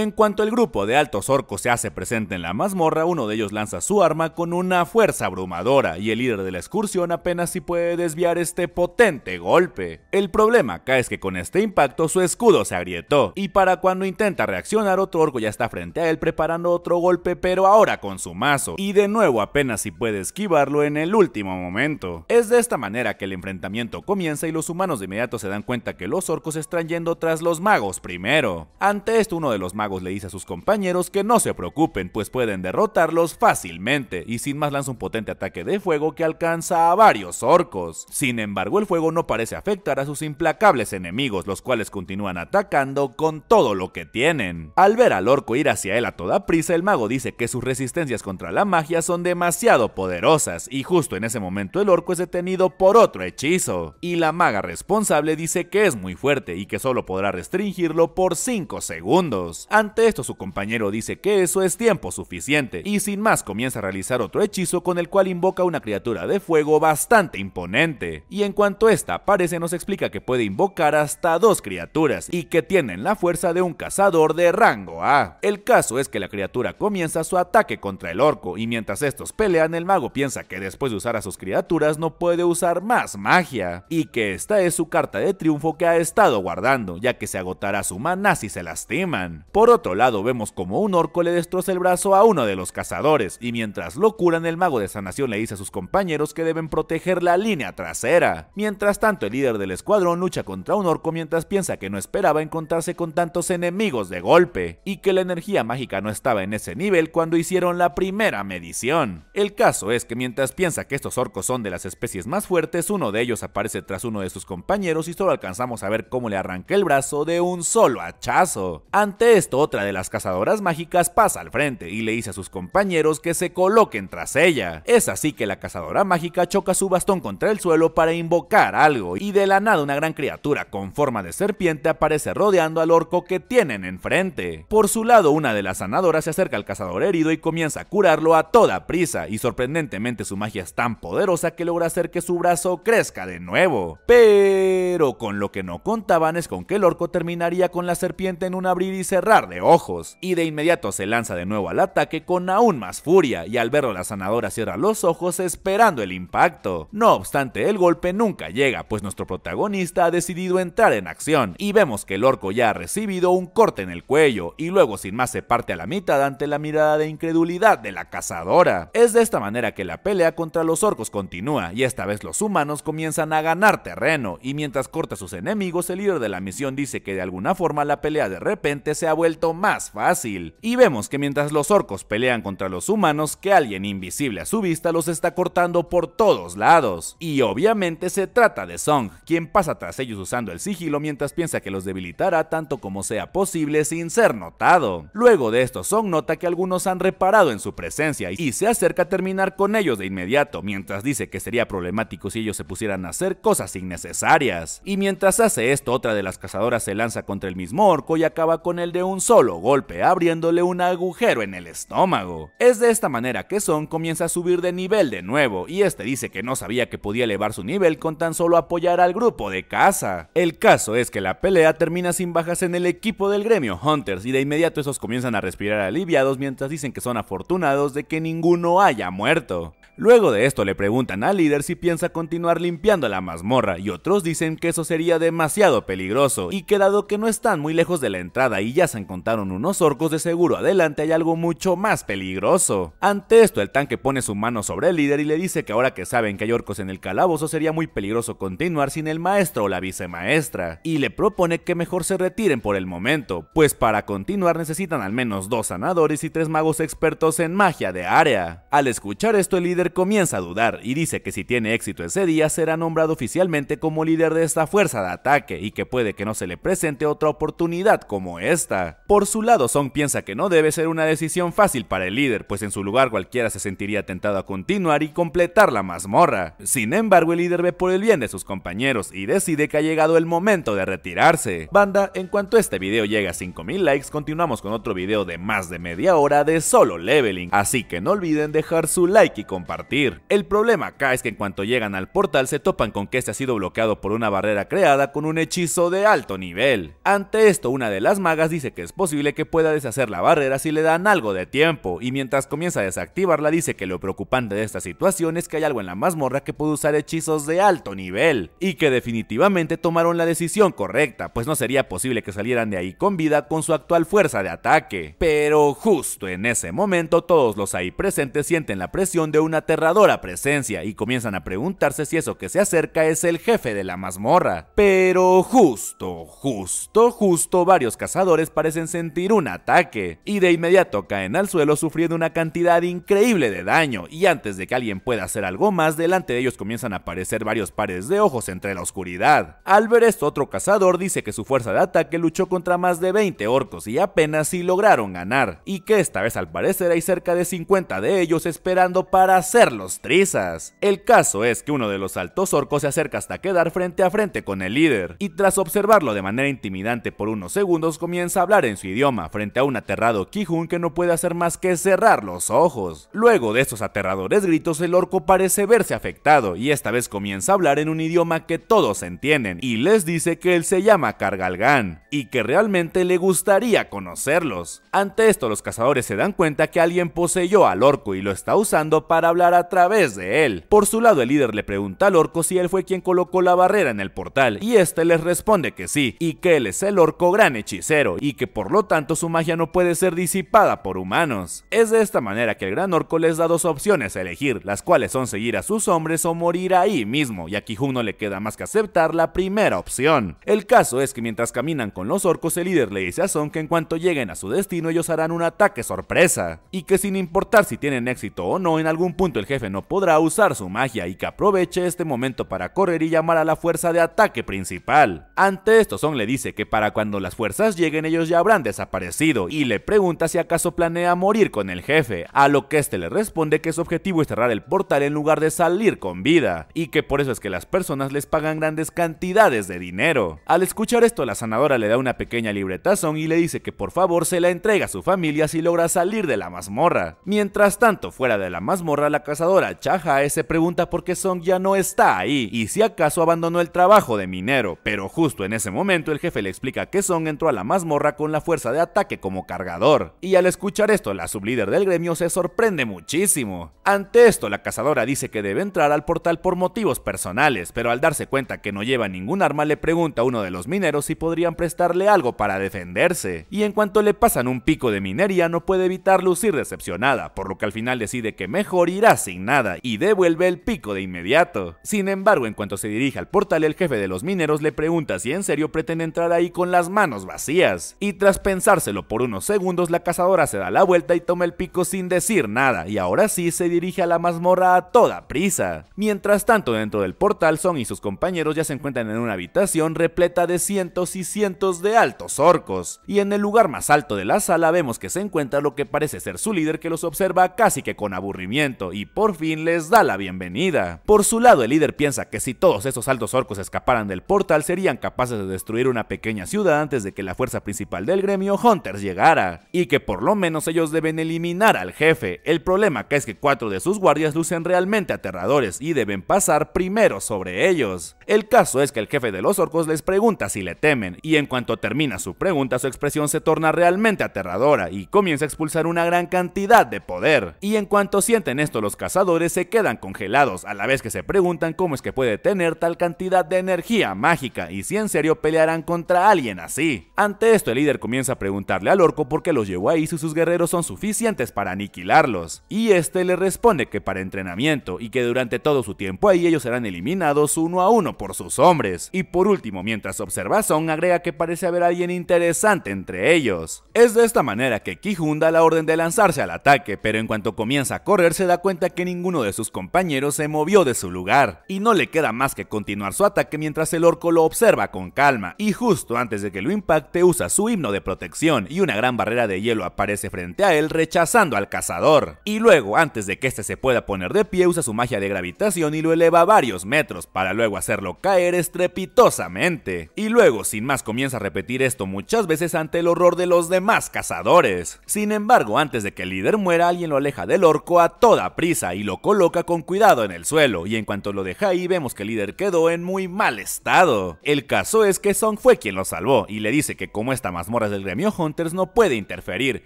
En cuanto el grupo de altos orcos se hace presente en la mazmorra, uno de ellos lanza su arma con una fuerza abrumadora y el líder de la excursión apenas si puede desviar este potente golpe. El problema acá es que con este impacto su escudo se agrietó y para cuando intenta reaccionar otro orco ya está frente a él preparando otro golpe pero ahora con su mazo y de nuevo apenas si puede esquivarlo en el último momento. Es de esta manera que el enfrentamiento comienza y los humanos de inmediato se dan cuenta que los orcos están yendo tras los magos primero. Ante esto uno de los magos le dice a sus compañeros que no se preocupen, pues pueden derrotarlos fácilmente, y sin más lanza un potente ataque de fuego que alcanza a varios orcos. Sin embargo, el fuego no parece afectar a sus implacables enemigos, los cuales continúan atacando con todo lo que tienen. Al ver al orco ir hacia él a toda prisa, el mago dice que sus resistencias contra la magia son demasiado poderosas, y justo en ese momento el orco es detenido por otro hechizo. Y la maga responsable dice que es muy fuerte y que solo podrá restringirlo por 5 segundos. Ante esto su compañero dice que eso es tiempo suficiente y sin más comienza a realizar otro hechizo con el cual invoca una criatura de fuego bastante imponente. Y en cuanto esta aparece nos explica que puede invocar hasta dos criaturas y que tienen la fuerza de un cazador de rango A. El caso es que la criatura comienza su ataque contra el orco y mientras estos pelean el mago piensa que después de usar a sus criaturas no puede usar más magia y que esta es su carta de triunfo que ha estado guardando ya que se agotará su maná si se lastiman otro lado, vemos como un orco le destroza el brazo a uno de los cazadores, y mientras lo curan, el mago de sanación le dice a sus compañeros que deben proteger la línea trasera. Mientras tanto, el líder del escuadrón lucha contra un orco mientras piensa que no esperaba encontrarse con tantos enemigos de golpe, y que la energía mágica no estaba en ese nivel cuando hicieron la primera medición. El caso es que mientras piensa que estos orcos son de las especies más fuertes, uno de ellos aparece tras uno de sus compañeros y solo alcanzamos a ver cómo le arranca el brazo de un solo hachazo. Ante esto, otra de las cazadoras mágicas pasa al frente y le dice a sus compañeros que se coloquen tras ella. Es así que la cazadora mágica choca su bastón contra el suelo para invocar algo y de la nada una gran criatura con forma de serpiente aparece rodeando al orco que tienen enfrente. Por su lado una de las sanadoras se acerca al cazador herido y comienza a curarlo a toda prisa y sorprendentemente su magia es tan poderosa que logra hacer que su brazo crezca de nuevo. Pero con lo que no contaban es con que el orco terminaría con la serpiente en un abrir y cerrar de ojos, y de inmediato se lanza de nuevo al ataque con aún más furia, y al verlo la sanadora cierra los ojos esperando el impacto. No obstante, el golpe nunca llega, pues nuestro protagonista ha decidido entrar en acción, y vemos que el orco ya ha recibido un corte en el cuello, y luego sin más se parte a la mitad ante la mirada de incredulidad de la cazadora. Es de esta manera que la pelea contra los orcos continúa, y esta vez los humanos comienzan a ganar terreno, y mientras corta a sus enemigos, el líder de la misión dice que de alguna forma la pelea de repente se ha vuelto más fácil. Y vemos que mientras los orcos pelean contra los humanos, que alguien invisible a su vista los está cortando por todos lados. Y obviamente se trata de Song, quien pasa tras ellos usando el sigilo mientras piensa que los debilitará tanto como sea posible sin ser notado. Luego de esto, Song nota que algunos han reparado en su presencia y se acerca a terminar con ellos de inmediato, mientras dice que sería problemático si ellos se pusieran a hacer cosas innecesarias. Y mientras hace esto, otra de las cazadoras se lanza contra el mismo orco y acaba con el de un solo golpe abriéndole un agujero en el estómago. Es de esta manera que Son comienza a subir de nivel de nuevo y este dice que no sabía que podía elevar su nivel con tan solo apoyar al grupo de caza. El caso es que la pelea termina sin bajas en el equipo del gremio Hunters y de inmediato esos comienzan a respirar aliviados mientras dicen que son afortunados de que ninguno haya muerto. Luego de esto le preguntan al líder si piensa continuar limpiando la mazmorra y otros dicen que eso sería demasiado peligroso y que dado que no están muy lejos de la entrada y ya se encontraron unos orcos de seguro adelante hay algo mucho más peligroso. Ante esto el tanque pone su mano sobre el líder y le dice que ahora que saben que hay orcos en el calabozo sería muy peligroso continuar sin el maestro o la vicemaestra y le propone que mejor se retiren por el momento, pues para continuar necesitan al menos dos sanadores y tres magos expertos en magia de área. Al escuchar esto el líder comienza a dudar y dice que si tiene éxito ese día será nombrado oficialmente como líder de esta fuerza de ataque y que puede que no se le presente otra oportunidad como esta. Por su lado, Song piensa que no debe ser una decisión fácil para el líder, pues en su lugar cualquiera se sentiría tentado a continuar y completar la mazmorra. Sin embargo, el líder ve por el bien de sus compañeros y decide que ha llegado el momento de retirarse. Banda, en cuanto este video llega a 5000 likes, continuamos con otro video de más de media hora de solo leveling, así que no olviden dejar su like y compartir partir. El problema acá es que en cuanto llegan al portal se topan con que este ha sido bloqueado por una barrera creada con un hechizo de alto nivel. Ante esto, una de las magas dice que es posible que pueda deshacer la barrera si le dan algo de tiempo, y mientras comienza a desactivarla dice que lo preocupante de esta situación es que hay algo en la mazmorra que puede usar hechizos de alto nivel, y que definitivamente tomaron la decisión correcta, pues no sería posible que salieran de ahí con vida con su actual fuerza de ataque. Pero justo en ese momento todos los ahí presentes sienten la presión de una aterradora presencia y comienzan a preguntarse si eso que se acerca es el jefe de la mazmorra. Pero justo, justo, justo varios cazadores parecen sentir un ataque y de inmediato caen al suelo sufriendo una cantidad increíble de daño y antes de que alguien pueda hacer algo más, delante de ellos comienzan a aparecer varios pares de ojos entre la oscuridad. Al ver esto, otro cazador dice que su fuerza de ataque luchó contra más de 20 orcos y apenas si lograron ganar, y que esta vez al parecer hay cerca de 50 de ellos esperando para hacerlos trizas. El caso es que uno de los altos orcos se acerca hasta quedar frente a frente con el líder, y tras observarlo de manera intimidante por unos segundos comienza a hablar en su idioma frente a un aterrado Kihun que no puede hacer más que cerrar los ojos. Luego de estos aterradores gritos el orco parece verse afectado y esta vez comienza a hablar en un idioma que todos entienden y les dice que él se llama Kargalgan y que realmente le gustaría conocerlos. Ante esto los cazadores se dan cuenta que alguien poseyó al orco y lo está usando para hablar a través de él. Por su lado, el líder le pregunta al orco si él fue quien colocó la barrera en el portal, y este les responde que sí, y que él es el orco gran hechicero, y que por lo tanto su magia no puede ser disipada por humanos. Es de esta manera que el gran orco les da dos opciones a elegir, las cuales son seguir a sus hombres o morir ahí mismo, y a Kihun no le queda más que aceptar la primera opción. El caso es que mientras caminan con los orcos, el líder le dice a Son que en cuanto lleguen a su destino ellos harán un ataque sorpresa, y que sin importar si tienen éxito o no, en algún punto el jefe no podrá usar su magia y que aproveche este momento para correr y llamar a la fuerza de ataque principal. Ante esto, Song le dice que para cuando las fuerzas lleguen ellos ya habrán desaparecido y le pregunta si acaso planea morir con el jefe, a lo que este le responde que su objetivo es cerrar el portal en lugar de salir con vida, y que por eso es que las personas les pagan grandes cantidades de dinero. Al escuchar esto, la sanadora le da una pequeña libreta a y le dice que por favor se la entrega a su familia si logra salir de la mazmorra. Mientras tanto, fuera de la mazmorra, la cazadora Chaja se pregunta por qué Song ya no está ahí y si acaso abandonó el trabajo de minero, pero justo en ese momento el jefe le explica que Song entró a la mazmorra con la fuerza de ataque como cargador. Y al escuchar esto, la sublíder del gremio se sorprende muchísimo. Ante esto, la cazadora dice que debe entrar al portal por motivos personales, pero al darse cuenta que no lleva ningún arma le pregunta a uno de los mineros si podrían prestarle algo para defenderse. Y en cuanto le pasan un pico de minería no puede evitar lucir decepcionada, por lo que al final decide que mejor irá nada y devuelve el pico de inmediato. Sin embargo, en cuanto se dirige al portal, el jefe de los mineros le pregunta si en serio pretende entrar ahí con las manos vacías. Y tras pensárselo por unos segundos, la cazadora se da la vuelta y toma el pico sin decir nada, y ahora sí se dirige a la mazmorra a toda prisa. Mientras tanto, dentro del portal, Son y sus compañeros ya se encuentran en una habitación repleta de cientos y cientos de altos orcos, y en el lugar más alto de la sala vemos que se encuentra lo que parece ser su líder que los observa casi que con aburrimiento, y por fin les da la bienvenida. Por su lado, el líder piensa que si todos esos altos orcos escaparan del portal serían capaces de destruir una pequeña ciudad antes de que la fuerza principal del gremio, Hunters, llegara, y que por lo menos ellos deben eliminar al jefe. El problema que es que cuatro de sus guardias lucen realmente aterradores y deben pasar primero sobre ellos. El caso es que el jefe de los orcos les pregunta si le temen, y en cuanto termina su pregunta su expresión se torna realmente aterradora y comienza a expulsar una gran cantidad de poder. Y en cuanto sienten esto los cazadores se quedan congelados, a la vez que se preguntan cómo es que puede tener tal cantidad de energía mágica y si en serio pelearán contra alguien así. Ante esto el líder comienza a preguntarle al orco por qué los llevó ahí si sus guerreros son suficientes para aniquilarlos, y este le responde que para entrenamiento y que durante todo su tiempo ahí ellos serán eliminados uno a uno por sus hombres. Y por último, mientras observa son agrega que parece haber alguien interesante entre ellos. Es de esta manera que Kihun da la orden de lanzarse al ataque, pero en cuanto comienza a correr se da cuenta cuenta que ninguno de sus compañeros se movió de su lugar, y no le queda más que continuar su ataque mientras el orco lo observa con calma, y justo antes de que lo impacte usa su himno de protección, y una gran barrera de hielo aparece frente a él rechazando al cazador, y luego antes de que éste se pueda poner de pie usa su magia de gravitación y lo eleva varios metros para luego hacerlo caer estrepitosamente, y luego sin más comienza a repetir esto muchas veces ante el horror de los demás cazadores. Sin embargo, antes de que el líder muera, alguien lo aleja del orco a toda y lo coloca con cuidado en el suelo, y en cuanto lo deja ahí vemos que el líder quedó en muy mal estado. El caso es que Song fue quien lo salvó, y le dice que como esta mazmorra es del gremio Hunters no puede interferir,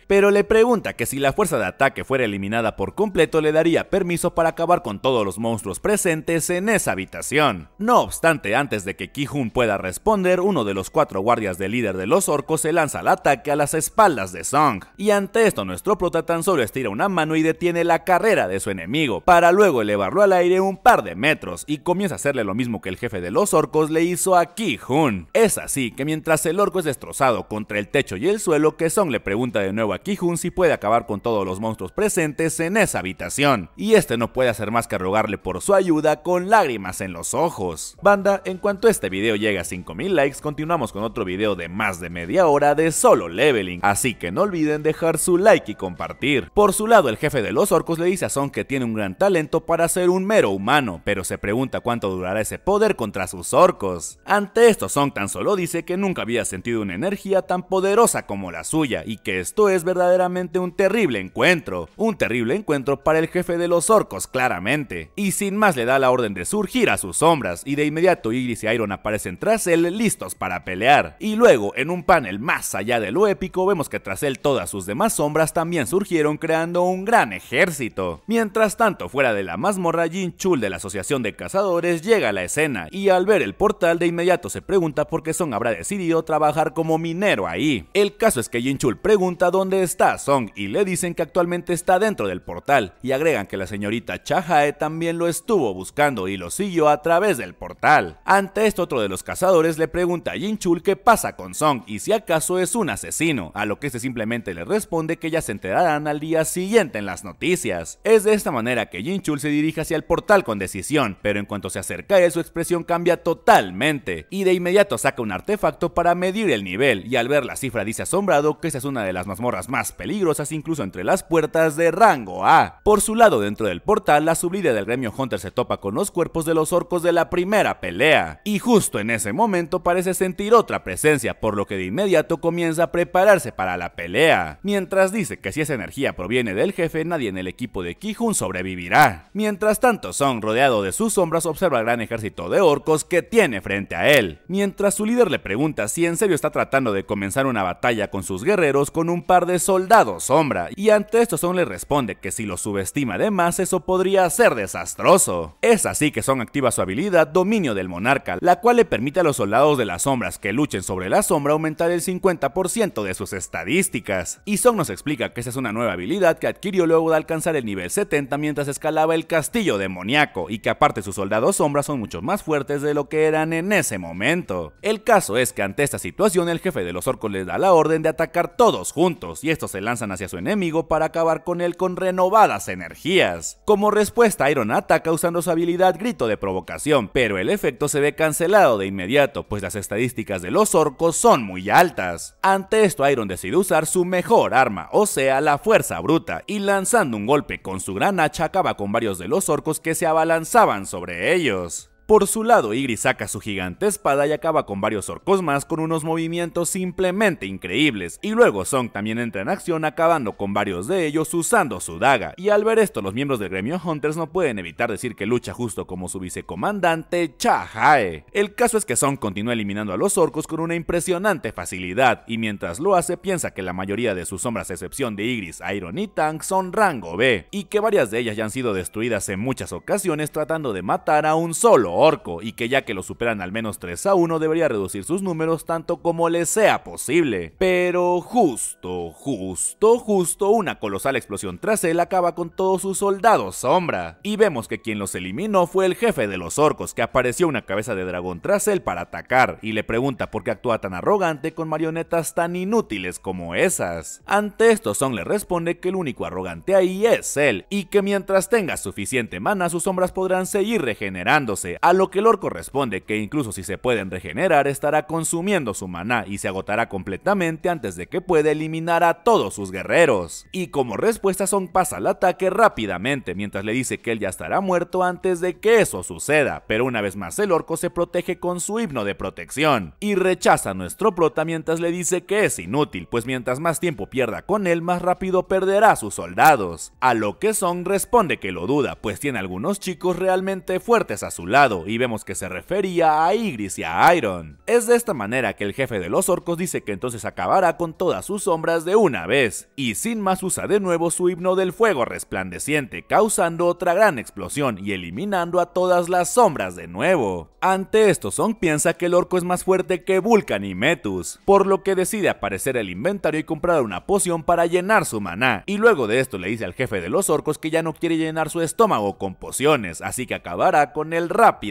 pero le pregunta que si la fuerza de ataque fuera eliminada por completo le daría permiso para acabar con todos los monstruos presentes en esa habitación. No obstante, antes de que Ki-hun pueda responder, uno de los cuatro guardias del líder de los orcos se lanza al ataque a las espaldas de Song, y ante esto nuestro prota tan solo estira una mano y detiene la carrera de su enemigo, para luego elevarlo al aire un par de metros y comienza a hacerle lo mismo que el jefe de los orcos le hizo a Ki-hun. Es así que mientras el orco es destrozado contra el techo y el suelo, que Song le pregunta de nuevo a Ki-hun si puede acabar con todos los monstruos presentes en esa habitación, y este no puede hacer más que rogarle por su ayuda con lágrimas en los ojos. Banda, en cuanto este video llega a 5000 likes, continuamos con otro video de más de media hora de solo leveling, así que no olviden dejar su like y compartir. Por su lado, el jefe de los orcos le dice a Song que tiene un gran talento para ser un mero humano, pero se pregunta cuánto durará ese poder contra sus orcos. Ante esto, Song tan solo dice que nunca había sentido una energía tan poderosa como la suya y que esto es verdaderamente un terrible encuentro, un terrible encuentro para el jefe de los orcos claramente, y sin más le da la orden de surgir a sus sombras y de inmediato Iris y Iron aparecen tras él listos para pelear, y luego en un panel más allá de lo épico vemos que tras él todas sus demás sombras también surgieron creando un gran ejército. Mientras tanto, fuera de la mazmorra, Jin Chul de la Asociación de Cazadores llega a la escena y al ver el portal de inmediato se pregunta por qué Song habrá decidido trabajar como minero ahí. El caso es que Jin Chul pregunta dónde está Song y le dicen que actualmente está dentro del portal y agregan que la señorita Chahae también lo estuvo buscando y lo siguió a través del portal. Ante esto, otro de los cazadores le pregunta a Jin Chul qué pasa con Song y si acaso es un asesino, a lo que este simplemente le responde que ya se enterarán al día siguiente en las noticias. Es de esta manera que Jin Chul se dirige hacia el portal con decisión, pero en cuanto se acerca él su expresión cambia totalmente y de inmediato saca un artefacto para medir el nivel y al ver la cifra dice asombrado que esa es una de las mazmorras más peligrosas incluso entre las puertas de rango A. Por su lado dentro del portal la sublíder del gremio Hunter se topa con los cuerpos de los orcos de la primera pelea y justo en ese momento parece sentir otra presencia por lo que de inmediato comienza a prepararse para la pelea, mientras dice que si esa energía proviene del jefe nadie en el equipo de Kiju sobrevivirá. Mientras tanto, Song, rodeado de sus sombras, observa el gran ejército de orcos que tiene frente a él. Mientras su líder le pregunta si en serio está tratando de comenzar una batalla con sus guerreros con un par de soldados sombra, y ante esto Song le responde que si lo subestima de más, eso podría ser desastroso. Es así que son activa su habilidad Dominio del Monarca, la cual le permite a los soldados de las sombras que luchen sobre la sombra aumentar el 50% de sus estadísticas. Y Song nos explica que esa es una nueva habilidad que adquirió luego de alcanzar el nivel mientras escalaba el castillo demoníaco y que aparte sus soldados sombras son mucho más fuertes de lo que eran en ese momento. El caso es que ante esta situación el jefe de los orcos les da la orden de atacar todos juntos y estos se lanzan hacia su enemigo para acabar con él con renovadas energías. Como respuesta Iron ataca usando su habilidad grito de provocación, pero el efecto se ve cancelado de inmediato pues las estadísticas de los orcos son muy altas. Ante esto Iron decide usar su mejor arma, o sea la fuerza bruta, y lanzando un golpe con su gran hacha acaba con varios de los orcos que se abalanzaban sobre ellos. Por su lado, Igris saca su gigante espada y acaba con varios orcos más con unos movimientos simplemente increíbles, y luego Song también entra en acción acabando con varios de ellos usando su daga, y al ver esto los miembros del gremio Hunters no pueden evitar decir que lucha justo como su vicecomandante Chahae. El caso es que Song continúa eliminando a los orcos con una impresionante facilidad, y mientras lo hace piensa que la mayoría de sus sombras a excepción de Igris, Iron y Tank son rango B, y que varias de ellas ya han sido destruidas en muchas ocasiones tratando de matar a un solo orco y que ya que lo superan al menos 3 a 1 debería reducir sus números tanto como le sea posible. Pero justo, justo, justo una colosal explosión tras él acaba con todos sus soldados sombra. Y vemos que quien los eliminó fue el jefe de los orcos que apareció una cabeza de dragón tras él para atacar y le pregunta por qué actúa tan arrogante con marionetas tan inútiles como esas. Ante esto Song le responde que el único arrogante ahí es él y que mientras tenga suficiente mana sus sombras podrán seguir regenerándose a lo que el orco responde que incluso si se pueden regenerar estará consumiendo su maná y se agotará completamente antes de que pueda eliminar a todos sus guerreros. Y como respuesta Song pasa al ataque rápidamente mientras le dice que él ya estará muerto antes de que eso suceda, pero una vez más el orco se protege con su himno de protección y rechaza a nuestro prota mientras le dice que es inútil, pues mientras más tiempo pierda con él más rápido perderá a sus soldados. A lo que Song responde que lo duda, pues tiene algunos chicos realmente fuertes a su lado y vemos que se refería a Igris y a Iron. Es de esta manera que el jefe de los orcos dice que entonces acabará con todas sus sombras de una vez, y sin más usa de nuevo su himno del fuego resplandeciente, causando otra gran explosión y eliminando a todas las sombras de nuevo. Ante esto, Song piensa que el orco es más fuerte que Vulcan y Metus, por lo que decide aparecer el inventario y comprar una poción para llenar su maná, y luego de esto le dice al jefe de los orcos que ya no quiere llenar su estómago con pociones, así que acabará con el rap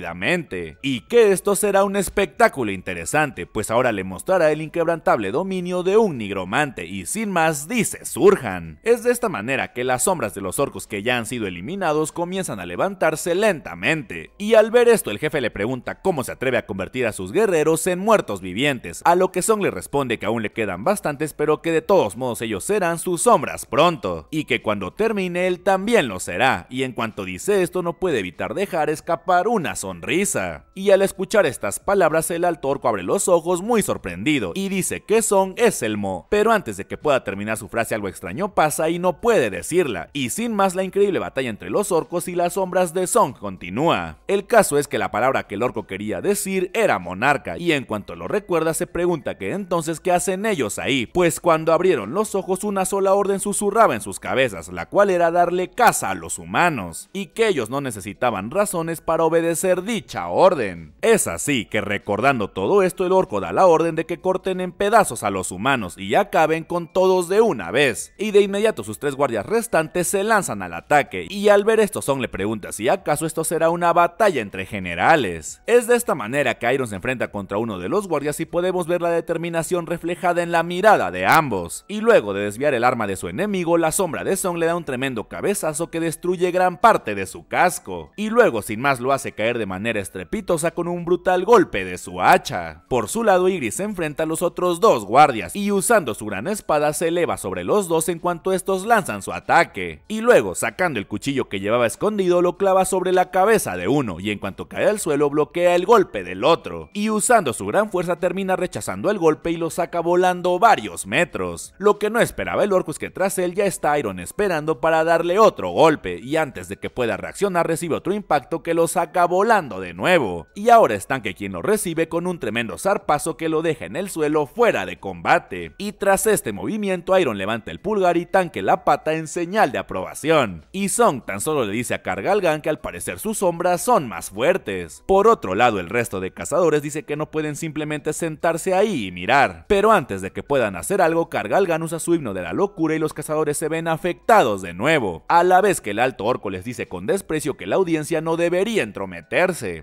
y que esto será un espectáculo interesante, pues ahora le mostrará el inquebrantable dominio de un nigromante y sin más dice surjan. Es de esta manera que las sombras de los orcos que ya han sido eliminados comienzan a levantarse lentamente. Y al ver esto el jefe le pregunta cómo se atreve a convertir a sus guerreros en muertos vivientes, a lo que Song le responde que aún le quedan bastantes pero que de todos modos ellos serán sus sombras pronto, y que cuando termine él también lo será, y en cuanto dice esto no puede evitar dejar escapar una sonrisa. Y al escuchar estas palabras, el altorco abre los ojos muy sorprendido y dice que Son es el Mo. Pero antes de que pueda terminar su frase, algo extraño pasa y no puede decirla. Y sin más, la increíble batalla entre los orcos y las sombras de Song continúa. El caso es que la palabra que el orco quería decir era monarca, y en cuanto lo recuerda, se pregunta que entonces qué hacen ellos ahí. Pues cuando abrieron los ojos, una sola orden susurraba en sus cabezas, la cual era darle caza a los humanos, y que ellos no necesitaban razones para obedecer dicha orden. Es así que recordando todo esto, el orco da la orden de que corten en pedazos a los humanos y acaben con todos de una vez. Y de inmediato sus tres guardias restantes se lanzan al ataque y al ver esto Song le pregunta si acaso esto será una batalla entre generales. Es de esta manera que Iron se enfrenta contra uno de los guardias y podemos ver la determinación reflejada en la mirada de ambos. Y luego de desviar el arma de su enemigo, la sombra de Song le da un tremendo cabezazo que destruye gran parte de su casco. Y luego sin más lo hace caer de manera estrepitosa con un brutal golpe de su hacha. Por su lado, Iris se enfrenta a los otros dos guardias y usando su gran espada se eleva sobre los dos en cuanto estos lanzan su ataque. Y luego, sacando el cuchillo que llevaba escondido, lo clava sobre la cabeza de uno y en cuanto cae al suelo bloquea el golpe del otro. Y usando su gran fuerza termina rechazando el golpe y lo saca volando varios metros. Lo que no esperaba el Orcus que tras él ya está Iron esperando para darle otro golpe y antes de que pueda reaccionar recibe otro impacto que lo saca volando volando de nuevo. Y ahora es Tanque quien lo recibe con un tremendo zarpazo que lo deja en el suelo fuera de combate. Y tras este movimiento, Iron levanta el pulgar y Tanque la pata en señal de aprobación. Y Song tan solo le dice a Cargalgan que al parecer sus sombras son más fuertes. Por otro lado, el resto de cazadores dice que no pueden simplemente sentarse ahí y mirar. Pero antes de que puedan hacer algo, Cargalgan usa su himno de la locura y los cazadores se ven afectados de nuevo. A la vez que el alto orco les dice con desprecio que la audiencia no debería entrometer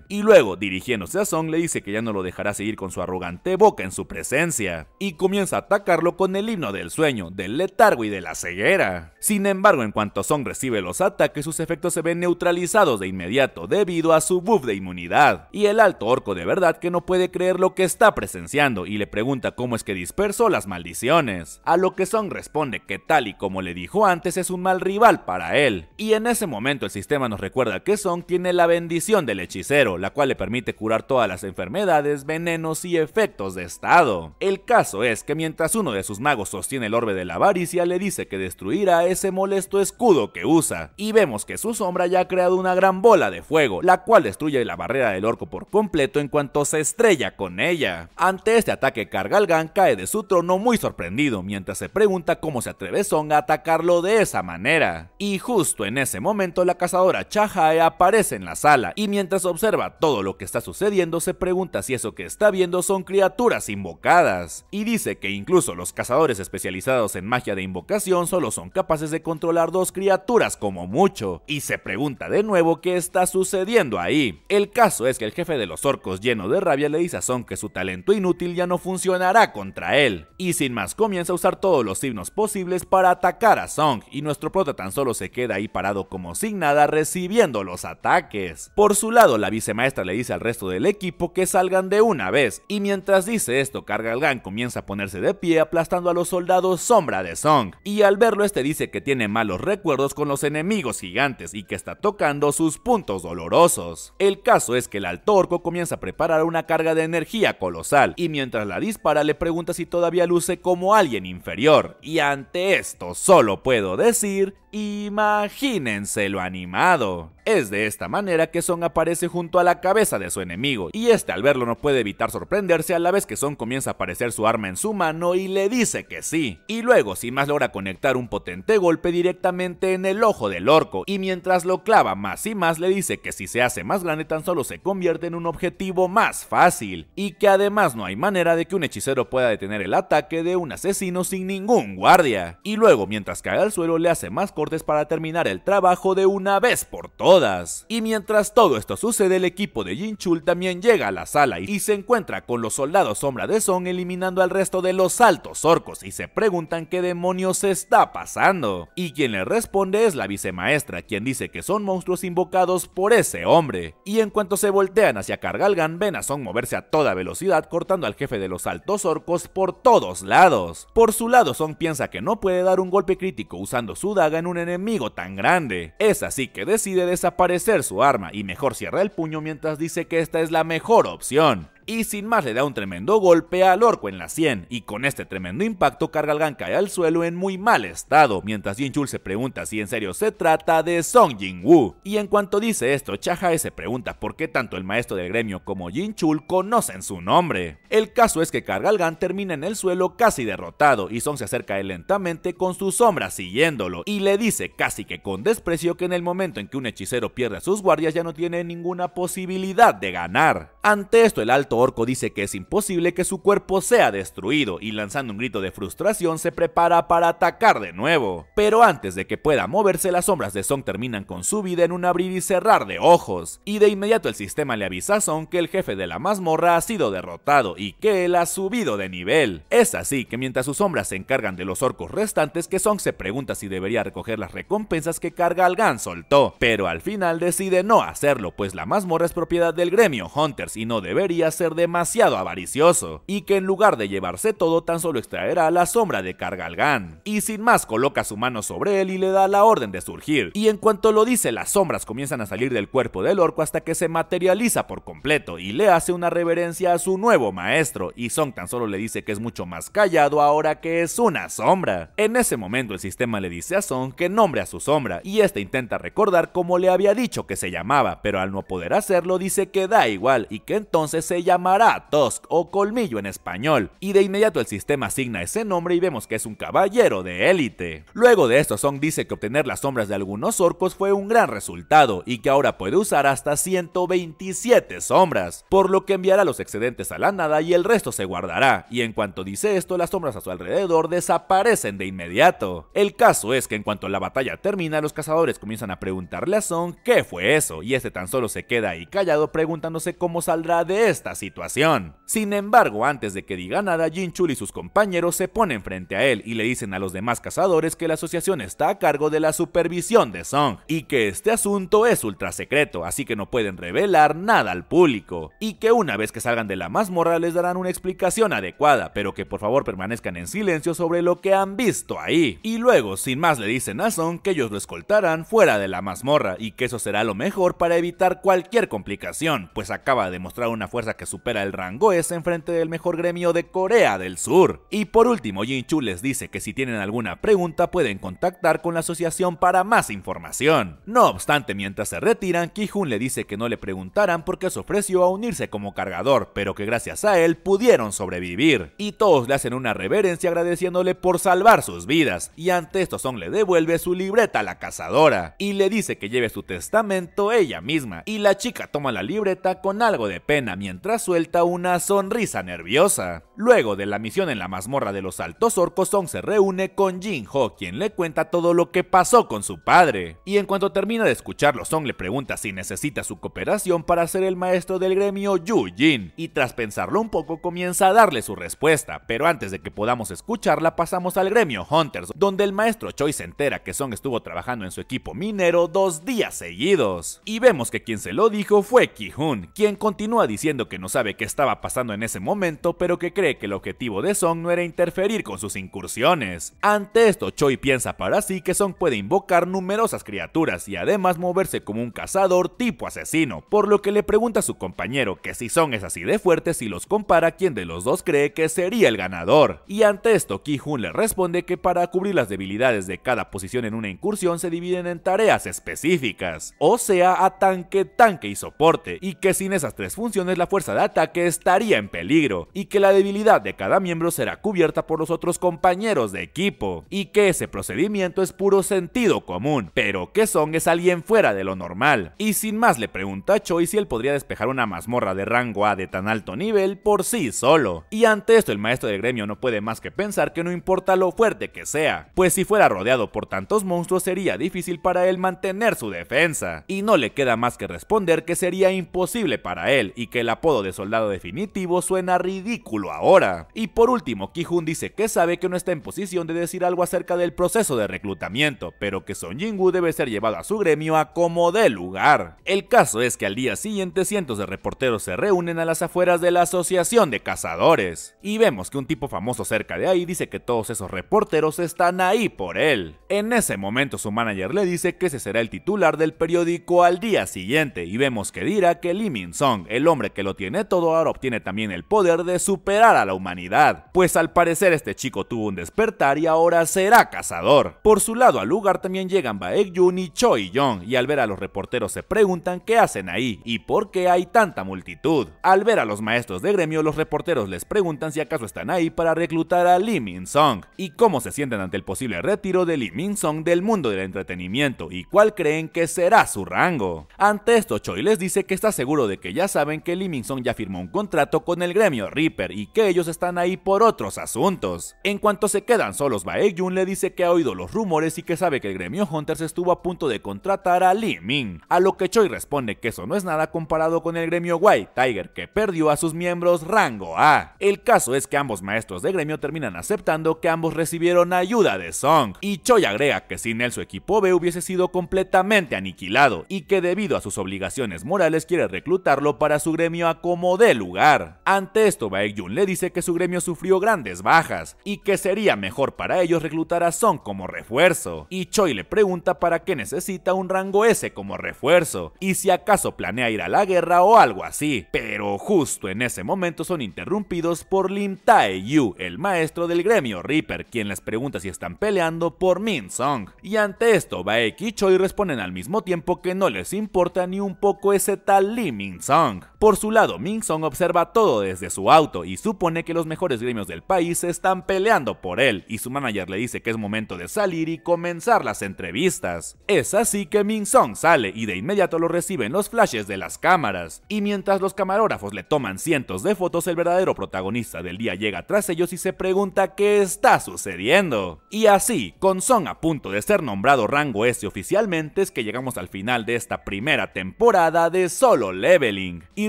y luego, dirigiéndose a Song, le dice que ya no lo dejará seguir con su arrogante boca en su presencia. Y comienza a atacarlo con el himno del sueño, del letargo y de la ceguera. Sin embargo, en cuanto Song recibe los ataques, sus efectos se ven neutralizados de inmediato debido a su buff de inmunidad. Y el alto orco de verdad que no puede creer lo que está presenciando y le pregunta cómo es que dispersó las maldiciones. A lo que Song responde que tal y como le dijo antes es un mal rival para él. Y en ese momento el sistema nos recuerda que Song tiene la bendición del hechicero, la cual le permite curar todas las enfermedades, venenos y efectos de estado. El caso es que mientras uno de sus magos sostiene el orbe de la avaricia, le dice que destruirá ese molesto escudo que usa, y vemos que su sombra ya ha creado una gran bola de fuego, la cual destruye la barrera del orco por completo en cuanto se estrella con ella. Ante este ataque, Cargalgan cae de su trono muy sorprendido, mientras se pregunta cómo se atreve Song a atacarlo de esa manera. Y justo en ese momento, la cazadora chaja aparece en la sala, y mientras mientras observa todo lo que está sucediendo, se pregunta si eso que está viendo son criaturas invocadas, y dice que incluso los cazadores especializados en magia de invocación solo son capaces de controlar dos criaturas como mucho, y se pregunta de nuevo qué está sucediendo ahí. El caso es que el jefe de los orcos lleno de rabia le dice a song que su talento inútil ya no funcionará contra él, y sin más comienza a usar todos los signos posibles para atacar a Song, y nuestro prota tan solo se queda ahí parado como sin nada recibiendo los ataques. Por su la vicemaestra le dice al resto del equipo que salgan de una vez, y mientras dice esto, Cargalgan comienza a ponerse de pie aplastando a los soldados sombra de Song, y al verlo este dice que tiene malos recuerdos con los enemigos gigantes y que está tocando sus puntos dolorosos. El caso es que el Altorco comienza a preparar una carga de energía colosal, y mientras la dispara le pregunta si todavía luce como alguien inferior, y ante esto solo puedo decir, imagínense lo animado. Es de esta manera que Son aparece junto a la cabeza de su enemigo, y este al verlo no puede evitar sorprenderse a la vez que Son comienza a aparecer su arma en su mano y le dice que sí. Y luego sin más logra conectar un potente golpe directamente en el ojo del orco, y mientras lo clava más y más le dice que si se hace más grande tan solo se convierte en un objetivo más fácil, y que además no hay manera de que un hechicero pueda detener el ataque de un asesino sin ningún guardia. Y luego mientras cae al suelo le hace más cortes para terminar el trabajo de una vez por todas. Y mientras todo esto sucede, el equipo de Jinchul también llega a la sala y se encuentra con los soldados sombra de Son eliminando al resto de los altos orcos y se preguntan qué demonios está pasando. Y quien le responde es la vicemaestra, quien dice que son monstruos invocados por ese hombre. Y en cuanto se voltean hacia Cargalgan, ven a Son moverse a toda velocidad cortando al jefe de los altos orcos por todos lados. Por su lado, Son piensa que no puede dar un golpe crítico usando su daga en un enemigo tan grande. Es así que decide desaparecer aparecer su arma y mejor cierra el puño mientras dice que esta es la mejor opción y sin más le da un tremendo golpe al orco en la 100 y con este tremendo impacto Cargalgan cae al suelo en muy mal estado, mientras Chul se pregunta si en serio se trata de Song Jin-woo. Y en cuanto dice esto, Chahae se pregunta por qué tanto el maestro del gremio como Chul conocen su nombre. El caso es que Cargalgan termina en el suelo casi derrotado y Song se acerca lentamente con su sombra siguiéndolo y le dice casi que con desprecio que en el momento en que un hechicero pierde a sus guardias ya no tiene ninguna posibilidad de ganar. Ante esto, el alto orco dice que es imposible que su cuerpo sea destruido y lanzando un grito de frustración se prepara para atacar de nuevo. Pero antes de que pueda moverse, las sombras de Song terminan con su vida en un abrir y cerrar de ojos, y de inmediato el sistema le avisa a Song que el jefe de la mazmorra ha sido derrotado y que él ha subido de nivel. Es así que mientras sus sombras se encargan de los orcos restantes, que Song se pregunta si debería recoger las recompensas que gan soltó, pero al final decide no hacerlo, pues la mazmorra es propiedad del gremio Hunter y no debería ser demasiado avaricioso, y que en lugar de llevarse todo tan solo extraerá la sombra de Cargalgan, y sin más coloca su mano sobre él y le da la orden de surgir, y en cuanto lo dice las sombras comienzan a salir del cuerpo del orco hasta que se materializa por completo y le hace una reverencia a su nuevo maestro, y Song tan solo le dice que es mucho más callado ahora que es una sombra. En ese momento el sistema le dice a Song que nombre a su sombra, y este intenta recordar cómo le había dicho que se llamaba, pero al no poder hacerlo dice que da igual y que entonces se llamará Tusk o Colmillo en español, y de inmediato el sistema asigna ese nombre y vemos que es un caballero de élite. Luego de esto, Song dice que obtener las sombras de algunos orcos fue un gran resultado y que ahora puede usar hasta 127 sombras, por lo que enviará los excedentes a la nada y el resto se guardará, y en cuanto dice esto, las sombras a su alrededor desaparecen de inmediato. El caso es que en cuanto la batalla termina, los cazadores comienzan a preguntarle a Song qué fue eso, y este tan solo se queda ahí callado preguntándose cómo saldrá de esta situación. Sin embargo, antes de que diga nada, Jinchul y sus compañeros se ponen frente a él y le dicen a los demás cazadores que la asociación está a cargo de la supervisión de Song y que este asunto es ultra secreto, así que no pueden revelar nada al público y que una vez que salgan de la mazmorra les darán una explicación adecuada, pero que por favor permanezcan en silencio sobre lo que han visto ahí. Y luego, sin más, le dicen a Song que ellos lo escoltarán fuera de la mazmorra y que eso será lo mejor para evitar cualquier complicación, pues acaba de mostrar una fuerza que supera el rango S en frente del mejor gremio de Corea del Sur. Y por último, Jin Chu les dice que si tienen alguna pregunta pueden contactar con la asociación para más información. No obstante, mientras se retiran, ki le dice que no le preguntaran porque se ofreció a unirse como cargador, pero que gracias a él pudieron sobrevivir. Y todos le hacen una reverencia agradeciéndole por salvar sus vidas. Y ante esto Song le devuelve su libreta a la cazadora y le dice que lleve su testamento ella misma. Y la chica toma la libreta con algo de de pena mientras suelta una sonrisa nerviosa. Luego de la misión en la mazmorra de los Altos Orcos, Song se reúne con Jin Ho, quien le cuenta todo lo que pasó con su padre. Y en cuanto termina de escucharlo, Song le pregunta si necesita su cooperación para ser el maestro del gremio Yu Jin. Y tras pensarlo un poco, comienza a darle su respuesta. Pero antes de que podamos escucharla, pasamos al gremio Hunters, donde el maestro Choi se entera que Song estuvo trabajando en su equipo minero dos días seguidos. Y vemos que quien se lo dijo fue Ki-hun, quien continúa diciendo que no sabe qué estaba pasando en ese momento, pero que cree que el objetivo de Song no era interferir con sus incursiones. Ante esto, Choi piensa para sí que Song puede invocar numerosas criaturas y además moverse como un cazador tipo asesino, por lo que le pregunta a su compañero que si Song es así de fuerte si los compara quién de los dos cree que sería el ganador. Y ante esto, Ki-hun le responde que para cubrir las debilidades de cada posición en una incursión se dividen en tareas específicas, o sea, a tanque, tanque y soporte, y que sin esas tres funciones la fuerza de ataque estaría en peligro, y que la debilidad de cada miembro será cubierta por los otros compañeros de equipo, y que ese procedimiento es puro sentido común, pero que Song es alguien fuera de lo normal. Y sin más le pregunta a Choi si él podría despejar una mazmorra de rango A de tan alto nivel por sí solo. Y ante esto el maestro de gremio no puede más que pensar que no importa lo fuerte que sea, pues si fuera rodeado por tantos monstruos sería difícil para él mantener su defensa, y no le queda más que responder que sería imposible para él y que el apodo de soldado definitivo suena ridículo ahora. Y por último, ki dice que sabe que no está en posición de decir algo acerca del proceso de reclutamiento, pero que Son jin debe ser llevado a su gremio a como de lugar. El caso es que al día siguiente cientos de reporteros se reúnen a las afueras de la asociación de cazadores. Y vemos que un tipo famoso cerca de ahí dice que todos esos reporteros están ahí por él. En ese momento su manager le dice que ese será el titular del periódico al día siguiente y vemos que dirá que Lee Min Song, el hombre que lo tiene todo ahora obtiene también el poder de superar a la humanidad, pues al parecer este chico tuvo un despertar y ahora será cazador. Por su lado al lugar también llegan Baek Jun y Choi Jong y al ver a los reporteros se preguntan qué hacen ahí y por qué hay tanta multitud. Al ver a los maestros de gremio, los reporteros les preguntan si acaso están ahí para reclutar a Lee Min Song, y cómo se sienten ante el posible retiro de Lee Min Song del mundo del entretenimiento y cuál creen que será su rango. Ante esto, Choi les dice que está seguro de que ya saben que Lee Min Song ya firmó un contrato con el gremio Reaper y que ellos están ahí por otros asuntos. En cuanto se quedan solos, Baekhyun le dice que ha oído los rumores y que sabe que el gremio Hunters estuvo a punto de contratar a Lee Min, a lo que Choi responde que eso no es nada comparado con el gremio White Tiger que perdió a sus miembros rango A. El caso es que ambos maestros de gremio terminan aceptando que ambos recibieron ayuda de Song, y Choi agrega que sin él su equipo B hubiese sido completamente aniquilado, y que debido a sus obligaciones morales quiere reclutarlo para su gremio a como de lugar. Ante esto, Jun le dice que su gremio sufrió grandes bajas y que sería mejor para ellos reclutar a Song como refuerzo. Y Choi le pregunta para qué necesita un rango S como refuerzo y si acaso planea ir a la guerra o algo así. Pero justo en ese momento son interrumpidos por Lim Tae Yu, el maestro del gremio Reaper, quien les pregunta si están peleando por Min Song. Y ante esto, Baek y Choi responden al mismo tiempo que no les importa ni un poco ese tal Lee Min Song. Por su lado, Min Song observa todo desde su auto y su supone que los mejores gremios del país están peleando por él y su manager le dice que es momento de salir y comenzar las entrevistas. Es así que Min Song sale y de inmediato lo reciben los flashes de las cámaras. Y mientras los camarógrafos le toman cientos de fotos, el verdadero protagonista del día llega tras ellos y se pregunta qué está sucediendo. Y así, con Song a punto de ser nombrado rango S oficialmente, es que llegamos al final de esta primera temporada de Solo Leveling. Y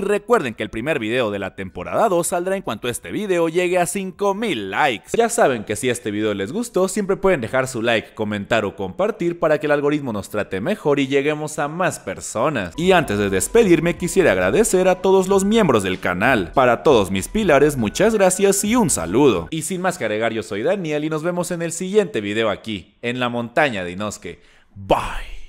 recuerden que el primer video de la temporada 2 saldrá en cuanto este este video llegue a 5000 likes. Ya saben que si este video les gustó, siempre pueden dejar su like, comentar o compartir para que el algoritmo nos trate mejor y lleguemos a más personas. Y antes de despedirme, quisiera agradecer a todos los miembros del canal. Para todos mis pilares, muchas gracias y un saludo. Y sin más que agregar, yo soy Daniel y nos vemos en el siguiente video aquí, en la montaña de Inosque Bye.